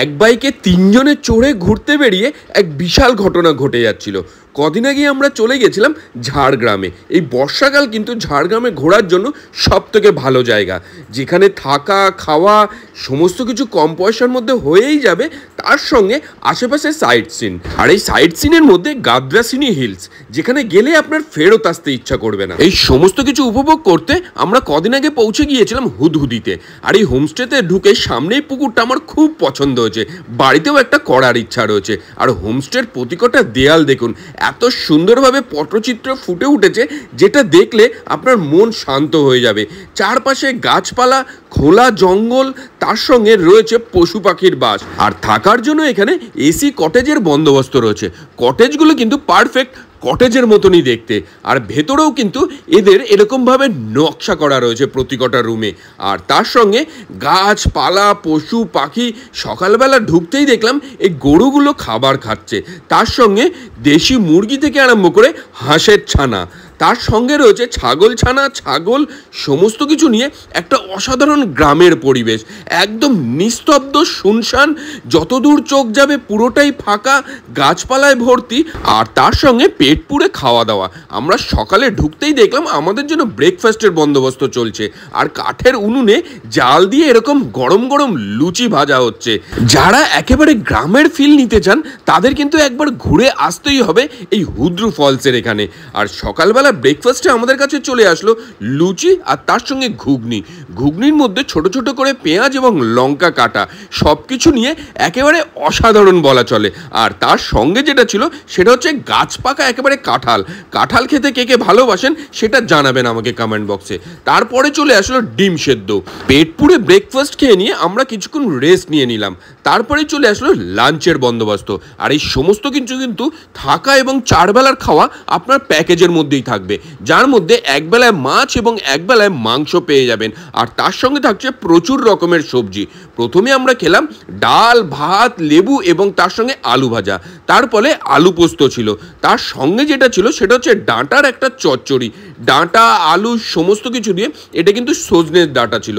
এক বাইকে তিনজনে চড়ে ঘুরতে বেরিয়ে এক বিশাল ঘটনা ঘটে যাচ্ছিল কদিন আগে আমরা চলে গেছিলাম ঝাড়গ্রামে এই বর্ষাকাল কিন্তু ঝাড়গ্রামে ঘোরার জন্য সবথেকে ভালো জায়গা যেখানে থাকা খাওয়া সমস্ত কিছু কম পয়সার মধ্যে হয়েই যাবে তার সঙ্গে আশেপাশে সাইট সিন আর এই সাইট সিনের মধ্যে গাদ্রাসিনী হিলস যেখানে গেলে আপনার ফেরত আসতে ইচ্ছা করবে না এই সমস্ত কিছু উপভোগ করতে আমরা কদিন আগে পৌঁছে গিয়েছিলাম হুদহুদিতে আর এই হোমস্টেতে ঢুকে সামনেই পুকুরটা আমার খুব পছন্দ হয়েছে বাড়িতেও একটা করার ইচ্ছা রয়েছে আর হোমস্টের প্রতিকটা দেয়াল দেখুন এত সুন্দরভাবে পটচিত্র ফুটে উঠেছে যেটা দেখলে আপনার মন শান্ত হয়ে যাবে চারপাশে গাছপালা খোলা জঙ্গল তার সঙ্গে রয়েছে পশু পাখির বাস আর থাকার জন্য এখানে এসি কটেজের বন্দোবস্ত রয়েছে কটেজগুলো কিন্তু পারফেক্ট কটেজের মতনই দেখতে আর ভেতরেও কিন্তু এদের এরকমভাবে নকশা করা রয়েছে প্রতিকটা রুমে আর তার সঙ্গে গাছপালা পশু পাখি সকালবেলা ঢুকতেই দেখলাম এই গরুগুলো খাবার খাচ্ছে তার সঙ্গে দেশি মুরগি থেকে আরম্ভ করে হাঁসের ছানা তার সঙ্গে রয়েছে ছাগল ছানা ছাগল সমস্ত কিছু নিয়ে একটা অসাধারণ গ্রামের পরিবেশ একদম নিস্তব্ধ শুনশান যতদূর চোখ যাবে পুরোটাই ফাঁকা গাছপালায় ভর্তি আর তার সঙ্গে পেট পুড়ে খাওয়া দাওয়া আমরা সকালে ঢুকতেই দেখলাম আমাদের জন্য ব্রেকফাস্টের বন্দোবস্ত চলছে আর কাঠের উনুনে জাল দিয়ে এরকম গরম গরম লুচি ভাজা হচ্ছে যারা একেবারে গ্রামের ফিল নিতে চান তাদের কিন্তু একবার ঘুরে আসতেই হবে এই হুদ্রু ফলসের এখানে আর সকালবেলা ব্রেকফাস্টে আমাদের কাছে চলে আসলো লুচি আর তার সঙ্গে ঘুগনি ঘুগনির মধ্যে ছোট ছোট করে পেঁয়াজ এবং লঙ্কা কাটা সব কিছু নিয়ে একেবারে অসাধারণ বলা চলে আর তার সঙ্গে যেটা ছিল সেটা হচ্ছে গাছ পাকা একেবারে কাঁঠাল কাঁঠাল খেতে কে কে ভালোবাসেন সেটা জানাবেন আমাকে কমেন্ট বক্সে তারপরে চলে আসলো ডিম সেদ্ধ পেট পুরে ব্রেকফাস্ট খেয়ে নিয়ে আমরা কিছুক্ষণ রেস্ট নিয়ে নিলাম তারপরে চলে আসলো লাঞ্চের বন্দোবস্ত আর এই সমস্ত কিছু কিন্তু থাকা এবং চারবেলার খাওয়া আপনার প্যাকেজের মধ্যেই থাকবে যার মধ্যে একবেলায় মাছ এবং একবেলায় মাংস পেয়ে যাবেন আর তার সঙ্গে থাকছে প্রচুর রকমের সবজি প্রথমে আমরা খেলাম ডাল ভাত লেবু এবং তার সঙ্গে আলু ভাজা তার ফলে আলু পোস্ত ছিল তার সঙ্গে যেটা ছিল সেটা হচ্ছে ডাঁটার একটা চচ্চড়ি ডাঁটা আলু সমস্ত কিছু দিয়ে এটা কিন্তু সজনের ডাঁটা ছিল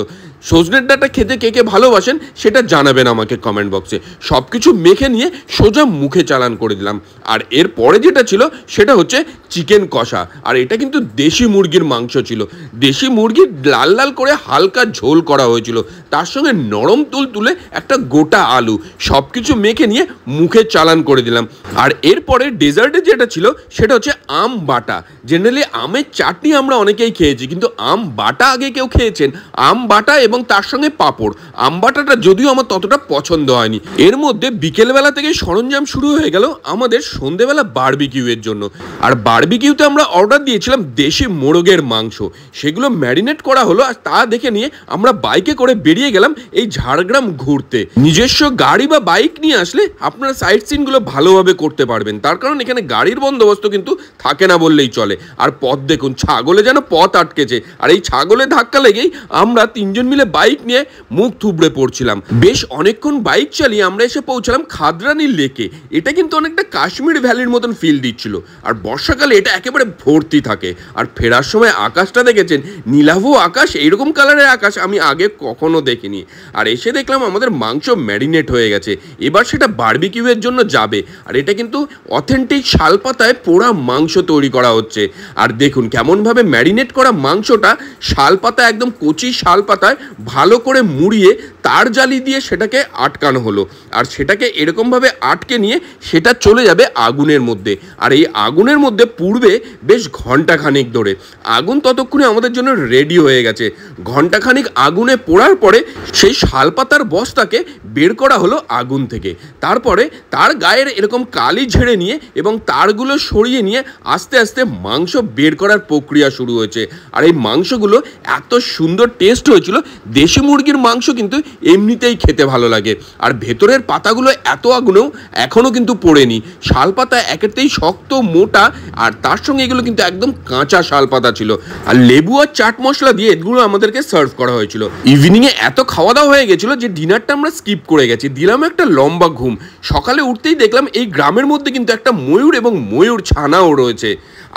সজনের ডাঁটা খেতে কে কে ভালোবাসেন সেটা জানাবেন আমাকে কমেন্ট বক্সে সব কিছু মেখে নিয়ে সোজা মুখে চালান করে দিলাম আর এর পরে যেটা ছিল সেটা হচ্ছে চিকেন কষা আর এটা কিন্তু দেশি মুরগির মাংস ছিল দেশি মুরগির লাল লাল করে হালকা ঝোল করা হয়েছিল তার সঙ্গে নরম তুল তুলে একটা গোটা আলু সব কিছু মেখে নিয়ে মুখে চালান করে দিলাম আর এরপরে ডেজার্টে যেটা ছিল সেটা হচ্ছে আম বাটা জেনারেলি আমের চাটনি আমরা অনেকেই খেয়েছি কিন্তু আম বাটা আগে কেউ খেয়েছেন আম বাটা এবং এবং তার সঙ্গে পাঁপড় আমবাটাটা যদিও আমার ততটা পছন্দ হয়নি এর মধ্যে বিকেলবেলা থেকে সরঞ্জাম শুরু হয়ে গেল আমাদের সন্ধেবেলা বারবিকিউয়ের জন্য আর বারবিকিউতে আমরা অর্ডার দিয়েছিলাম দেশি মোরগের মাংস সেগুলো ম্যারিনেট করা হলো আর তা দেখে নিয়ে আমরা বাইকে করে বেরিয়ে গেলাম এই ঝাড়গ্রাম ঘুরতে নিজস্ব গাড়ি বা বাইক নিয়ে আসলে আপনারা সাইট সিনগুলো ভালোভাবে করতে পারবেন তার কারণ এখানে গাড়ির বন্দোবস্ত কিন্তু থাকে না বললেই চলে আর পথ দেখুন ছাগলে যেন পথ আটকেছে আর এই ছাগলে ধাক্কা লেগেই আমরা তিনজন মিলে মিলে বাইক নিয়ে মুখ থুবড়ে পড়ছিলাম বেশ অনেকক্ষণ বাইক চালিয়ে আমরা এসে পৌঁছালাম খাদরানির লেকে এটা কিন্তু অনেকটা কাশ্মীর ভ্যালির মতন ফিল দিচ্ছিল আর বর্ষাকালে এটা একেবারে ভর্তি থাকে আর ফেরার সময় আকাশটা দেখেছেন নীলাভ আকাশ এইরকম কালারের আকাশ আমি আগে কখনো দেখিনি আর এসে দেখলাম আমাদের মাংস ম্যারিনেট হয়ে গেছে এবার সেটা বার্বিকিউয়ের জন্য যাবে আর এটা কিন্তু অথেন্টিক শালপাতায় পোড়া মাংস তৈরি করা হচ্ছে আর দেখুন কেমনভাবে ম্যারিনেট করা মাংসটা শালপাতা একদম কচি শালপাতায় ভালো করে মুড়িয়ে তার জালি দিয়ে সেটাকে আটকানো হলো আর সেটাকে এরকমভাবে আটকে নিয়ে সেটা চলে যাবে আগুনের মধ্যে আর এই আগুনের মধ্যে পূর্বে বেশ ঘন্টাখানিক ধরে আগুন ততক্ষণে আমাদের জন্য রেডি হয়ে গেছে ঘন্টাখানিক আগুনে পোড়ার পরে সেই শালপাতার বস্তাকে বের করা হলো আগুন থেকে তারপরে তার গায়ের এরকম কালি ঝেড়ে নিয়ে এবং তারগুলো সরিয়ে নিয়ে আস্তে আস্তে মাংস বের করার প্রক্রিয়া শুরু হয়েছে আর এই মাংসগুলো এত সুন্দর টেস্ট হয়েছিল দেশি মুরগির মাংস কিন্তু এমনিতেই খেতে ভালো লাগে আর ভেতরের পাতাগুলো এত আগুনেও এখনও কিন্তু পড়েনি শাল পাতা একেতেই শক্ত মোটা আর তার সঙ্গে এগুলো কিন্তু একদম কাঁচা শাল পাতা ছিল আর লেবু আর চাট মশলা দিয়ে এগুলো আমাদেরকে সার্ভ করা হয়েছিল ইভিনিংয়ে এত খাওয়া দাওয়া হয়ে গেছিলো যে ডিনারটা আমরা স্কিপ করে গেছি দিলাম একটা লম্বা ঘুম সকালে উঠতেই দেখলাম এই গ্রামের মধ্যে কিন্তু একটা ময়ূর এবং ময়ূর ছানাও রয়েছে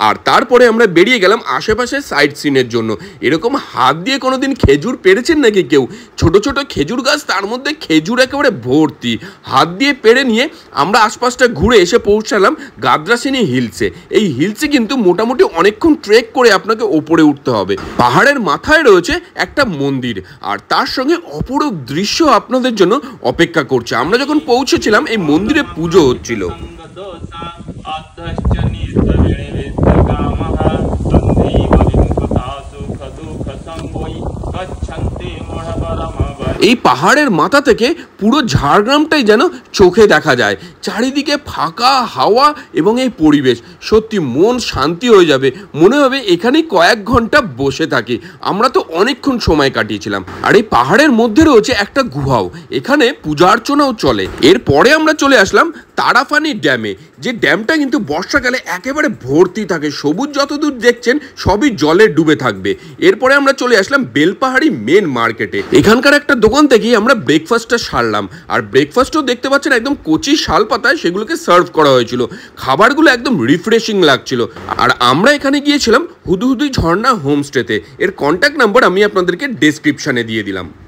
আর তারপরে আমরা বেরিয়ে গেলাম আশেপাশে সাইট সিনের জন্য এরকম হাত দিয়ে কোনোদিন খেজুর পেরেছেন নাকি কেউ ছোট ছোট খেজুর গাছ তার মধ্যে খেজুর একেবারে ভর্তি হাত দিয়ে পেরে নিয়ে আমরা আশপাশটা ঘুরে এসে পৌঁছালাম গাদ্রাসিনী হিলসে এই হিলসে কিন্তু মোটামুটি অনেকক্ষণ ট্রেক করে আপনাকে ওপরে উঠতে হবে পাহাড়ের মাথায় রয়েছে একটা মন্দির আর তার সঙ্গে অপরূপ দৃশ্য আপনাদের জন্য অপেক্ষা করছে আমরা যখন পৌঁছেছিলাম এই মন্দিরে পুজো হচ্ছিল कीर्ति गुण এই পাহাড়ের মাথা থেকে পুরো ঝাড়গ্রামটাই যেন চোখে দেখা যায় চারিদিকে ফাঁকা হাওয়া এবং এই পরিবেশ সত্যি মন শান্তি হয়ে যাবে মনে হবে এখানেই কয়েক ঘন্টা বসে থাকি আমরা তো অনেকক্ষণ সময় কাটিয়েছিলাম আর এই পাহাড়ের মধ্যে রয়েছে একটা গুহাও এখানে পূজা অর্চনাও চলে এরপরে আমরা চলে আসলাম তারাফানি ড্যামে যে ড্যামটা কিন্তু বর্ষাকালে একেবারে ভর্তি থাকে সবুজ যতদূর দেখছেন সবই জলে ডুবে থাকবে এরপরে আমরা চলে আসলাম বেলপাহাড়ি মেন মার্কেটে এখানকার একটা একটা দোকান থেকেই আমরা ব্রেকফাস্টটা সারলাম আর ব্রেকফাস্টও দেখতে পাচ্ছেন একদম কচি শাল পাতায় সেগুলোকে সার্ভ করা হয়েছিল খাবারগুলো একদম রিফ্রেশিং লাগছিল আর আমরা এখানে গিয়েছিলাম হুদুহুদি ঝর্ণা হোমস্টেতে এর কন্ট্যাক্ট নাম্বার আমি আপনাদেরকে ডেসক্রিপশানে দিয়ে দিলাম